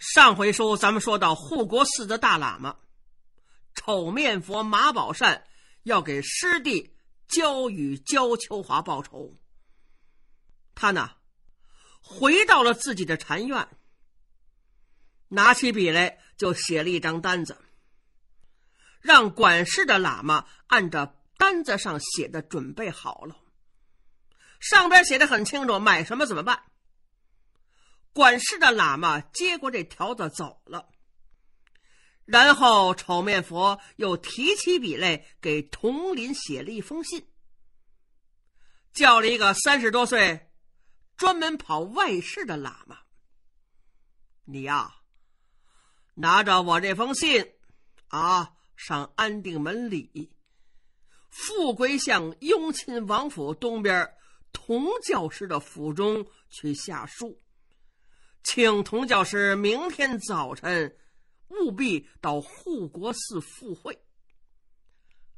上回书咱们说到护国寺的大喇嘛丑面佛马宝善要给师弟焦雨焦秋华报仇，他呢回到了自己的禅院，拿起笔来就写了一张单子，让管事的喇嘛按照单子上写的准备好了，上边写的很清楚，买什么怎么办。管事的喇嘛接过这条子走了，然后丑面佛又提起笔来给佟林写了一封信，叫了一个三十多岁、专门跑外事的喇嘛：“你呀，拿着我这封信啊，上安定门里富贵巷雍亲王府东边童教师的府中去下书。”请童教师明天早晨务必到护国寺赴会。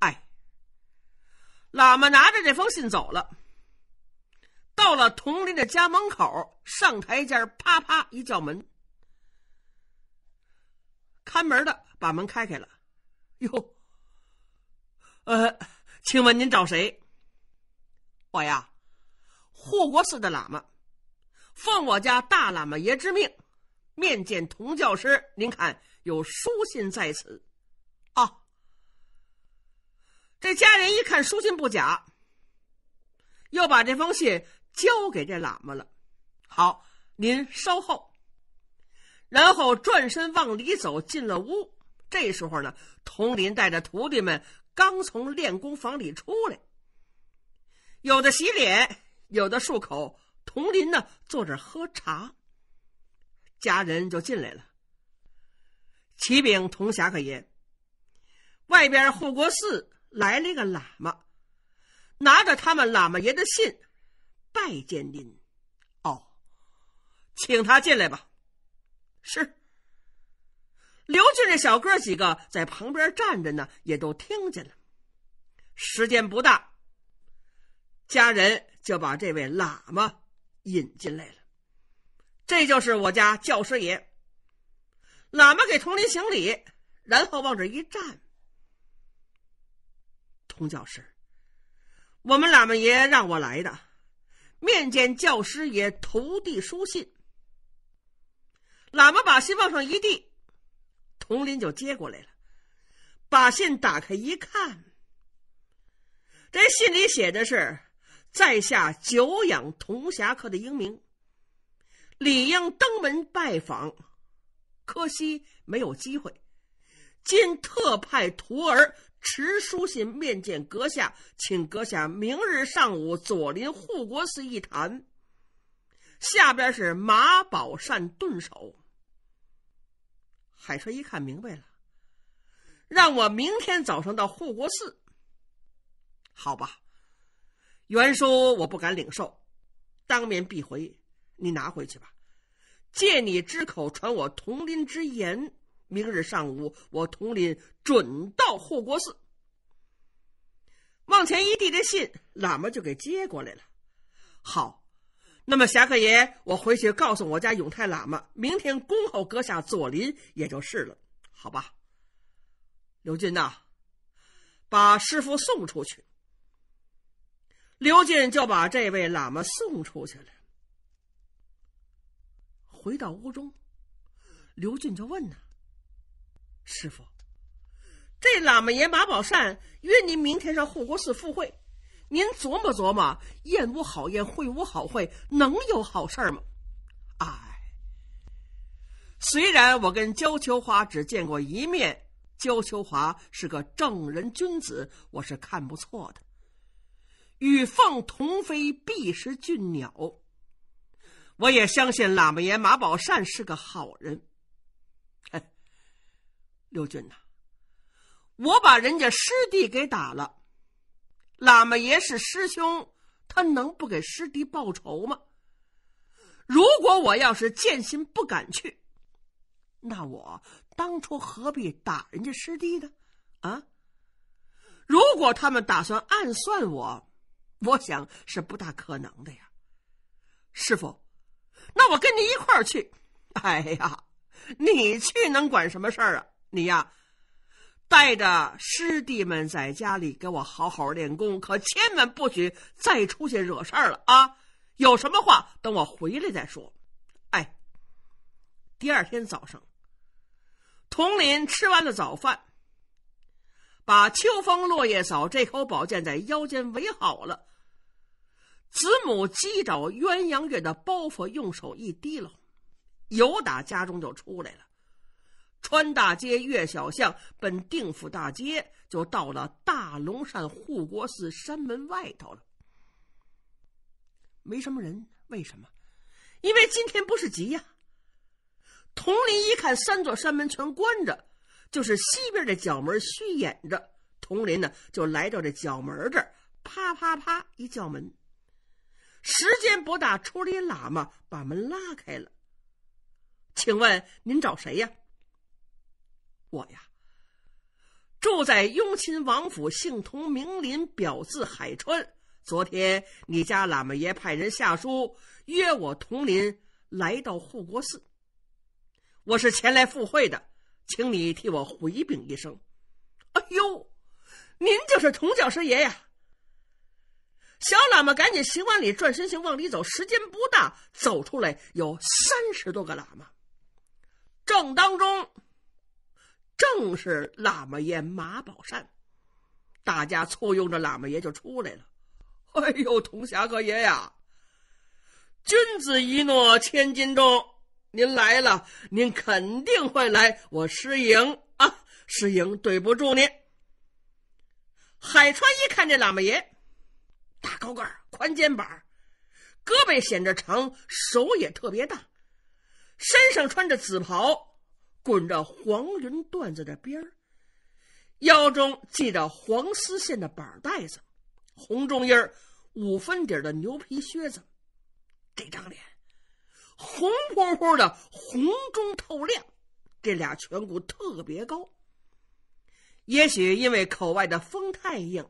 哎，喇嘛拿着这封信走了。到了童林的家门口，上台阶，啪啪一叫门，看门的把门开开了。哟，呃，请问您找谁？我呀，护国寺的喇嘛。奉我家大喇嘛爷之命，面见童教师。您看，有书信在此，啊！这家人一看书信不假，又把这封信交给这喇嘛了。好，您稍后。然后转身往里走，进了屋。这时候呢，童林带着徒弟们刚从练功房里出来，有的洗脸，有的漱口。佟林呢，坐着喝茶。家人就进来了。启禀佟侠客爷，外边护国寺来了一个喇嘛，拿着他们喇嘛爷的信，拜见您。哦，请他进来吧。是。刘俊这小哥几个在旁边站着呢，也都听见了。时间不大，家人就把这位喇嘛。引进来了，这就是我家教师爷。喇嘛给佟林行礼，然后往这一站。佟教师，我们喇嘛爷让我来的，面见教师爷，投递书信。喇嘛把信往上一递，佟林就接过来了，把信打开一看，这信里写的是。在下久仰铜侠客的英名，理应登门拜访，可惜没有机会。今特派徒儿持书信面见阁下，请阁下明日上午左邻护国寺一谈。下边是马宝善顿手。海川一看明白了，让我明天早上到护国寺，好吧。袁书我不敢领受，当面必回。你拿回去吧，借你之口传我佟林之言。明日上午我佟林准到护国寺。往前一递这信，喇嘛就给接过来了。好，那么侠客爷，我回去告诉我家永泰喇嘛，明天恭候阁下左邻，也就是了，好吧？刘俊呐，把师傅送出去。刘进就把这位喇嘛送出去了。回到屋中，刘俊就问：“呢，师傅，这喇嘛爷马宝善约您明天上护国寺赴会，您琢磨琢磨，宴无好宴，会无好会，能有好事吗？”哎，虽然我跟焦秋华只见过一面，焦秋华是个正人君子，我是看不错的。与凤同飞必是俊鸟。我也相信喇嘛爷马宝善是个好人。哎，刘俊呐，我把人家师弟给打了，喇嘛爷是师兄，他能不给师弟报仇吗？如果我要是剑心不敢去，那我当初何必打人家师弟呢？啊，如果他们打算暗算我。我想是不大可能的呀，师傅，那我跟你一块儿去。哎呀，你去能管什么事儿啊？你呀，带着师弟们在家里给我好好练功，可千万不许再出去惹事儿了啊！有什么话等我回来再说。哎，第二天早上，佟林吃完了早饭。把秋风落叶扫，这口宝剑在腰间围好了。子母击着鸳鸯月的包袱，用手一提溜，由打家中就出来了，穿大街越小巷，奔定府大街，就到了大龙山护国寺山门外头了。没什么人，为什么？因为今天不是集呀。佟林一看，三座山门全关着。就是西边的角门虚掩着，佟林呢就来到这角门这儿，啪啪啪一叫门。时间不大，出里喇嘛把门拉开了。请问您找谁呀？我呀，住在雍亲王府，姓佟名林，表字海川。昨天你家喇嘛爷派人下书约我佟林来到护国寺，我是前来赴会的。请你替我回禀一声。哎呦，您就是童教师爷呀！小喇嘛赶紧行完礼，转身行往里走。时间不大，走出来有三十多个喇嘛，正当中正是喇嘛爷马宝善，大家簇拥着喇嘛爷就出来了。哎呦，童侠客爷呀！君子一诺千金重。您来了，您肯定会来。我师营啊，师营，对不住您。海川一看这喇嘛爷，大高个儿，宽肩膀，胳膊显着长，手也特别大，身上穿着紫袍，滚着黄云缎子的边儿，腰中系着黄丝线的板带子，红中衣儿，五分底的牛皮靴子，这张脸。红扑扑的，红中透亮，这俩颧骨特别高。也许因为口外的风太硬，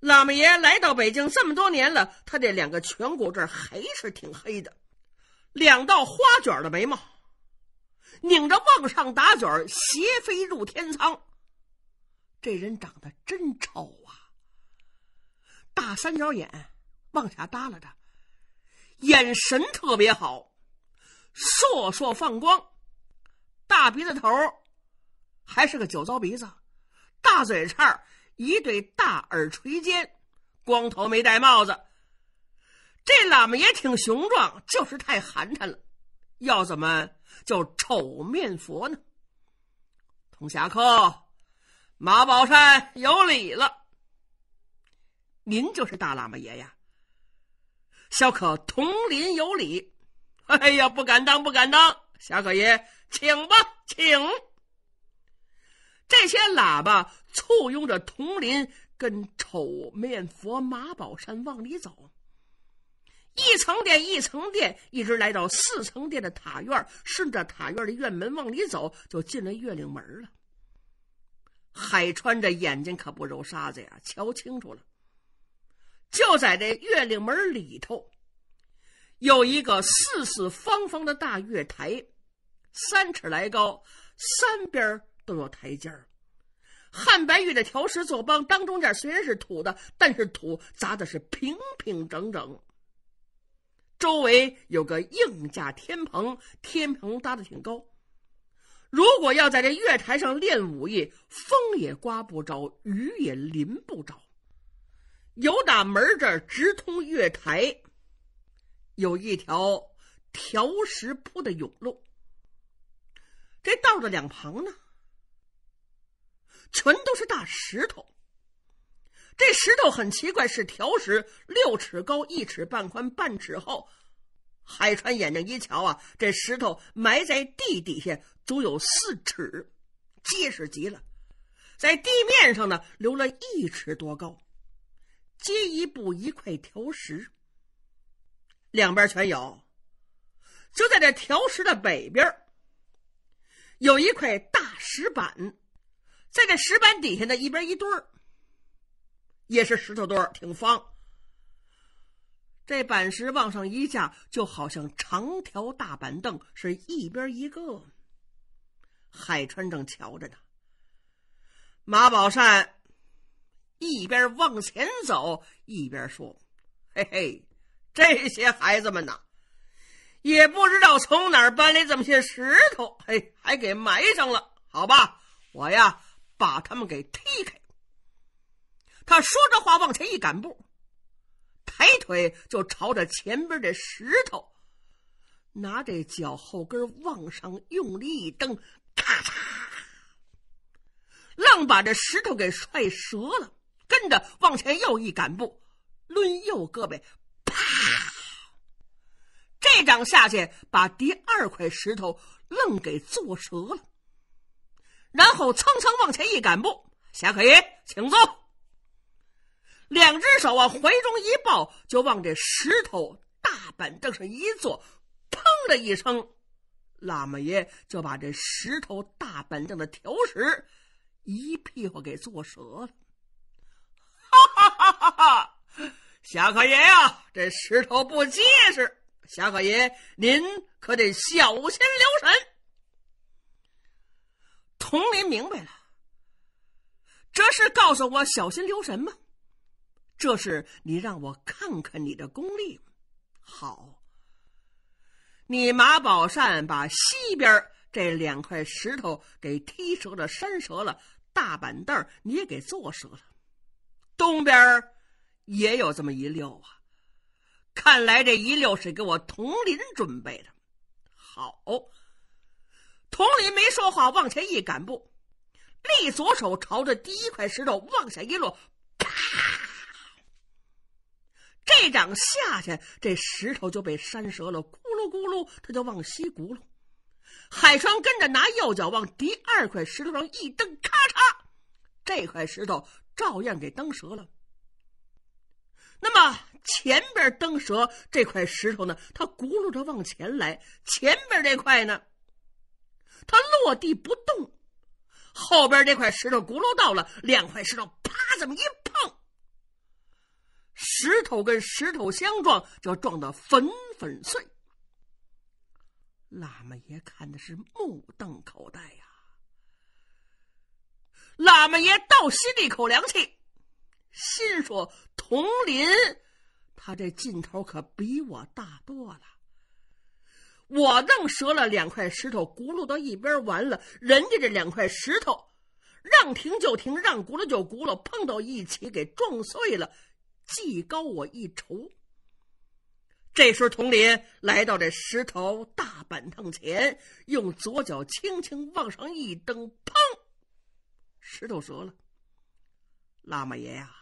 老嘛爷来到北京这么多年了，他这两个颧骨这儿还是挺黑的。两道花卷的眉毛，拧着往上打卷斜飞入天仓。这人长得真丑啊！大三角眼，往下耷拉着。眼神特别好，烁烁放光，大鼻子头，还是个酒糟鼻子，大嘴叉一对大耳垂肩，光头没戴帽子。这喇嘛爷挺雄壮，就是太寒碜了，要怎么叫丑面佛呢？童侠客，马宝山有礼了，您就是大喇嘛爷呀。小可童林有礼，哎呀，不敢当，不敢当，小可爷，请吧，请。这些喇叭簇拥着童林跟丑面佛马宝山往里走，一层殿一层殿，一直来到四层殿的塔院，顺着塔院的院门往里走，就进了月岭门了。海川这眼睛可不揉沙子呀，瞧清楚了。就在这月亮门里头，有一个四四方方的大月台，三尺来高，三边都有台阶儿，汉白玉的条石做帮，当中间虽然是土的，但是土砸的是平平整整。周围有个硬架天棚，天棚搭的挺高。如果要在这月台上练武艺，风也刮不着，雨也淋不着。由打门这儿直通月台，有一条条石铺的甬路。这道的两旁呢，全都是大石头。这石头很奇怪，是条石，六尺高，一尺半宽，半尺厚。海川眼睛一瞧啊，这石头埋在地底下足有四尺，结实极了。在地面上呢，留了一尺多高。接一步一块条石，两边全有。就在这条石的北边，有一块大石板，在这石板底下的一边一堆儿，也是石头堆儿，挺方。这板石往上一架，就好像长条大板凳，是一边一个。海川正瞧着呢，马宝善。一边往前走，一边说：“嘿嘿，这些孩子们呐，也不知道从哪儿搬来这么些石头，嘿，还给埋上了。好吧，我呀，把他们给踢开。”他说这话，往前一赶步，抬腿就朝着前边这石头，拿这脚后跟往上用力一蹬，咔嚓，愣把这石头给摔折了。跟着往前又一赶步，抡右胳膊，啪！这掌下去，把第二块石头愣给坐折了。然后蹭蹭往前一赶步，侠客爷，请坐。两只手往怀中一抱，就往这石头大板凳上一坐，砰的一声，喇嘛爷就把这石头大板凳的条石一屁股给坐折了。侠客爷呀，这石头不结实，侠客爷您可得小心留神。佟林明白了，这是告诉我小心留神吗？这是你让我看看你的功力好，你马宝善把西边这两块石头给踢折了、扇折了，大板凳你也给坐折了，东边也有这么一溜啊，看来这一溜是给我佟林准备的。好，佟林没说话，往前一赶步，立左手朝着第一块石头往下一落，啪！这掌下去，这石头就被扇折了，咕噜咕噜，它就往西轱辘。海川跟着拿右脚往第二块石头上一蹬，咔嚓，这块石头照样给蹬折了。那么前边灯蛇这块石头呢，它轱辘着往前来；前边这块呢，它落地不动；后边这块石头轱辘到了，两块石头啪这么一碰，石头跟石头相撞，就要撞得粉粉碎。喇嘛爷看的是目瞪口呆呀，喇嘛爷倒吸了一口凉气。心说：“佟林，他这劲头可比我大多了。我弄折了两块石头，轱辘到一边，完了，人家这两块石头，让停就停，让轱辘就轱辘，碰到一起给撞碎了，技高我一筹。”这时童佟林来到这石头大板凳前，用左脚轻轻往上一蹬，砰，石头折了。喇嘛爷呀！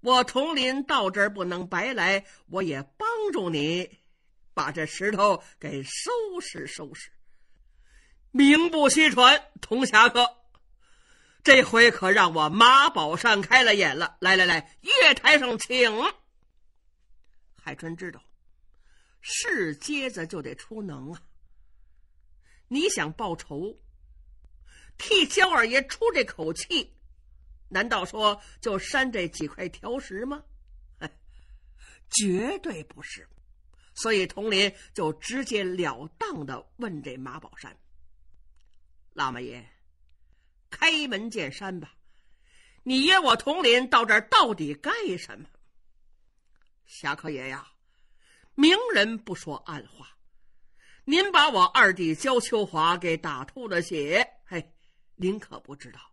我佟林到这儿不能白来，我也帮助你，把这石头给收拾收拾。名不虚传，佟侠客，这回可让我马宝善开了眼了。来来来，月台上请。海川知道，是接子就得出能啊。你想报仇，替焦二爷出这口气。难道说就扇这几块条石吗？绝对不是。所以佟林就直截了当的问这马宝山：“喇嘛爷，开门见山吧，你约我佟林到这儿到底干什么？”侠客爷呀，明人不说暗话，您把我二弟焦秋华给打吐了血，嘿，您可不知道。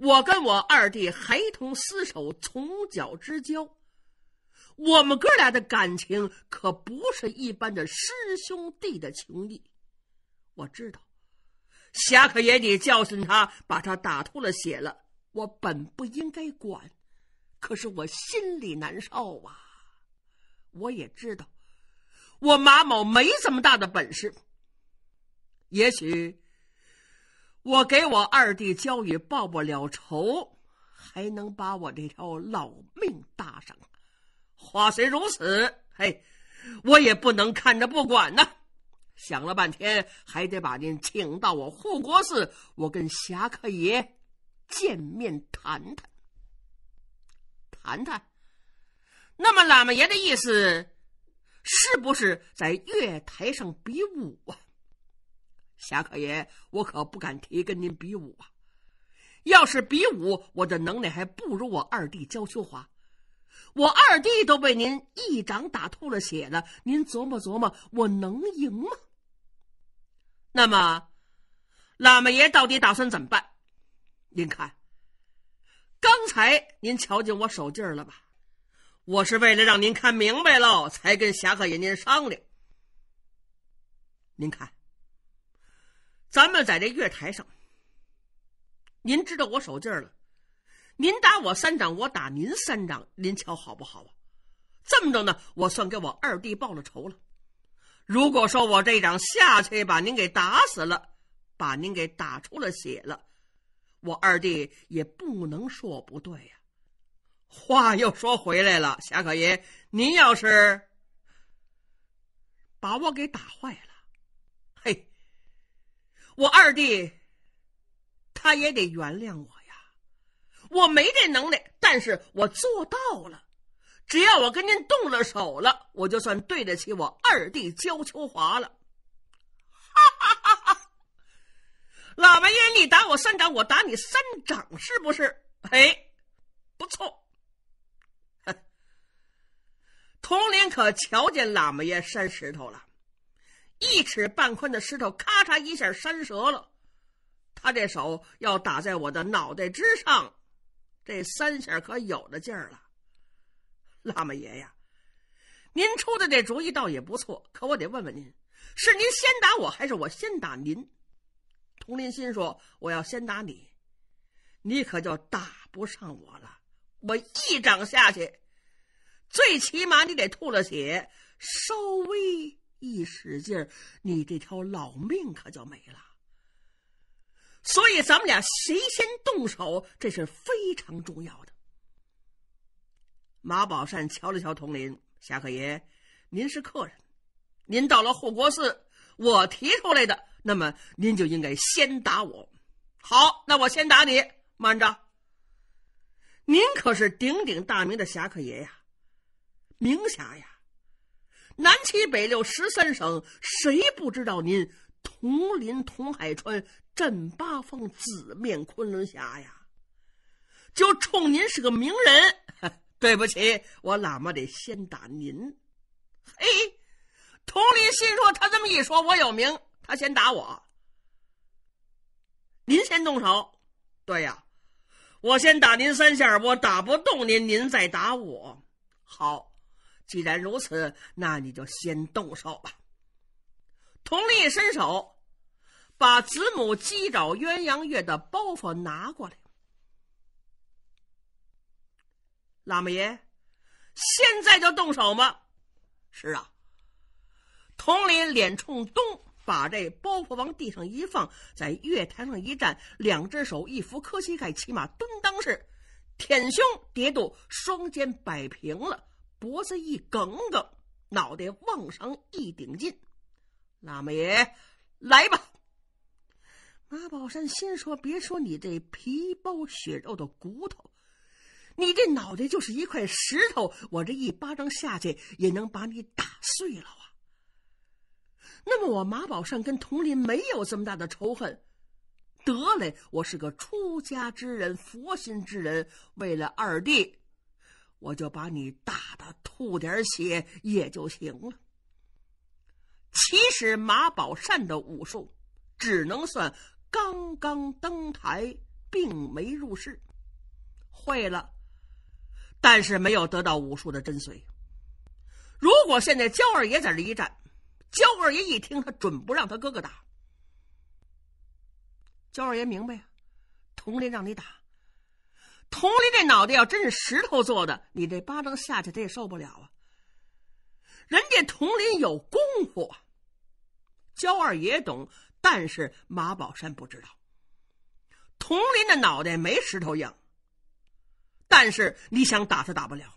我跟我二弟孩童厮守，从脚之交，我们哥俩的感情可不是一般的师兄弟的情谊。我知道，侠客爷你教训他，把他打吐了血了。我本不应该管，可是我心里难受啊。我也知道，我马某没这么大的本事，也许。我给我二弟焦宇报不了仇，还能把我这条老命搭上？话虽如此，嘿，我也不能看着不管呢。想了半天，还得把您请到我护国寺，我跟侠客爷见面谈谈。谈谈。那么喇嘛爷的意思，是不是在月台上比武啊？侠客爷，我可不敢提跟您比武啊！要是比武，我的能耐还不如我二弟焦秋华，我二弟都被您一掌打吐了血了。您琢磨琢磨，我能赢吗？那么，喇嘛爷到底打算怎么办？您看，刚才您瞧见我手劲儿了吧？我是为了让您看明白喽，才跟侠客爷您商量。您看。咱们在这月台上，您知道我手劲儿了。您打我三掌，我打您三掌，您瞧好不好啊？这么着呢，我算给我二弟报了仇了。如果说我这一掌下去把您给打死了，把您给打出了血了，我二弟也不能说不对呀。话又说回来了，侠客爷，您要是把我给打坏了。我二弟，他也得原谅我呀，我没这能耐，但是我做到了。只要我跟您动了手了，我就算对得起我二弟焦秋华了。哈哈哈！喇嘛爷，你打我三掌，我打你三掌，是不是？哎，不错。佟 林可瞧见喇嘛爷扇石头了。一尺半宽的石头，咔嚓一下扇折了。他这手要打在我的脑袋之上，这三下可有的劲儿了。喇嘛爷呀，您出的这主意倒也不错，可我得问问您，是您先打我，还是我先打您？佟林心说：“我要先打你，你可就打不上我了。我一掌下去，最起码你得吐了血，稍微。”一使劲你这条老命可就没了。所以咱们俩谁先动手，这是非常重要的。马宝善瞧了瞧佟林侠客爷，您是客人，您到了护国寺，我提出来的，那么您就应该先打我。好，那我先打你，慢着，您可是鼎鼎大名的侠客爷呀，名侠呀。南七北六十三省，谁不知道您？同林、同海川镇八方，紫面昆仑侠呀！就冲您是个名人，对不起，我喇嘛得先打您。嘿，佟林心说他这么一说，我有名，他先打我。您先动手，对呀，我先打您三下，我打不动您，您再打我。好。既然如此，那你就先动手吧。佟林伸手，把子母鸡爪鸳鸯月的包袱拿过来。喇嘛爷，现在就动手吗？是啊。佟林脸冲东，把这包袱往地上一放，在月台上一站，两只手一扶，磕膝盖，骑马蹲裆是，舔胸叠肚，双肩摆平了。脖子一梗梗，脑袋往上一顶劲，喇嘛爷，来吧！马宝山心说：别说你这皮包血肉的骨头，你这脑袋就是一块石头，我这一巴掌下去也能把你打碎了啊！那么我马宝山跟佟林没有这么大的仇恨，得嘞，我是个出家之人，佛心之人，为了二弟。我就把你打的吐点血也就行了。其实马宝善的武术只能算刚刚登台，并没入世，会了，但是没有得到武术的真髓。如果现在焦二爷在这一战，焦二爷一听，他准不让他哥哥打。焦二爷明白呀，佟林让你打。佟林这脑袋要真是石头做的，你这巴掌下去他也受不了啊。人家佟林有功夫，焦二爷懂，但是马宝山不知道。佟林的脑袋没石头硬，但是你想打他打不了，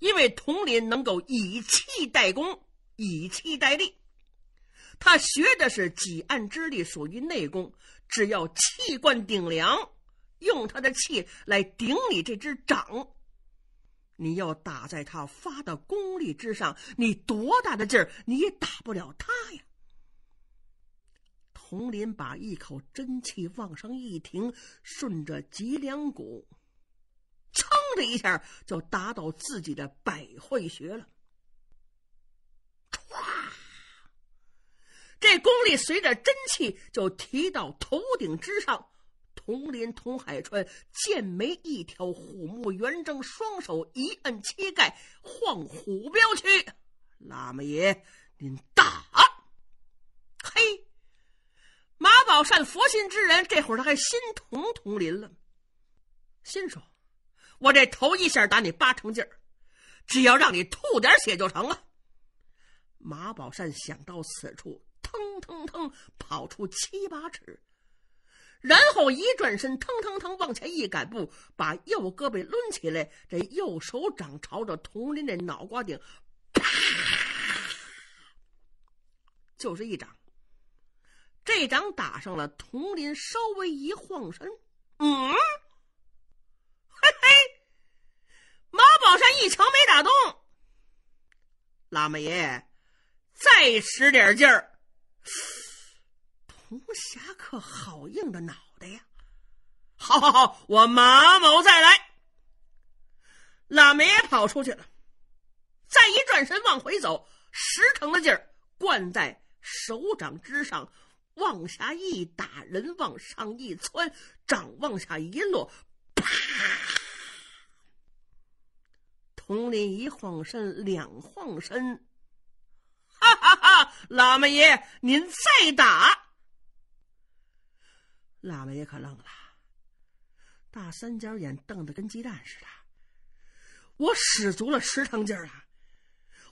因为佟林能够以气代功，以气代力。他学的是几案之力，属于内功，只要气贯顶梁。用他的气来顶你这只掌，你要打在他发的功力之上，你多大的劲儿你也打不了他呀！佟林把一口真气往上一停，顺着脊梁骨，噌的一下就打到自己的百会穴了。唰，这功力随着真气就提到头顶之上。铜林、童海川剑眉一挑，虎目圆睁，双手一摁膝盖，晃虎镖去。喇嘛爷，您打！嘿，马宝善佛心之人，这会儿他还心疼同林了，心说：“我这头一下打你八成劲儿，只要让你吐点血就成了。”马宝善想到此处，腾腾腾跑出七八尺。然后一转身，腾腾腾往前一赶步，把右胳膊抡起来，这右手掌朝着佟林的脑瓜顶，啪，就是一掌。这掌打上了，佟林稍微一晃身，嗯，嘿嘿，马宝山一枪没打中，喇嘛爷再使点劲儿。红侠客好硬的脑袋呀！好，好，好，我马某再来。喇嘛也跑出去了，再一转身往回走，十成的劲儿灌在手掌之上，往下一打人，往上一窜，掌往下一落，啪！佟林一晃身，两晃身，哈哈哈！喇嘛爷，您再打。喇嘛也可愣了，大三角眼瞪得跟鸡蛋似的。我使足了十成劲儿啊，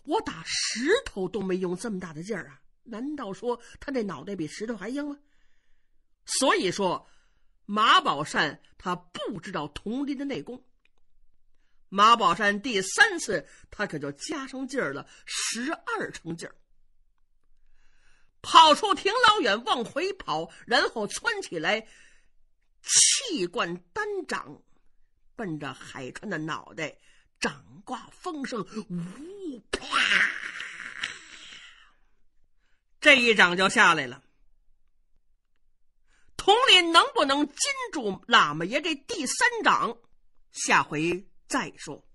我打石头都没用这么大的劲儿啊！难道说他那脑袋比石头还硬吗？所以说，马宝善他不知道佟林的内功。马宝善第三次，他可就加上劲儿了，十二成劲儿。跑出挺老远，往回跑，然后窜起来，气贯丹掌，奔着海川的脑袋，掌挂风声，呜啪，这一掌就下来了。佟林能不能禁住喇嘛爷这第三掌？下回再说。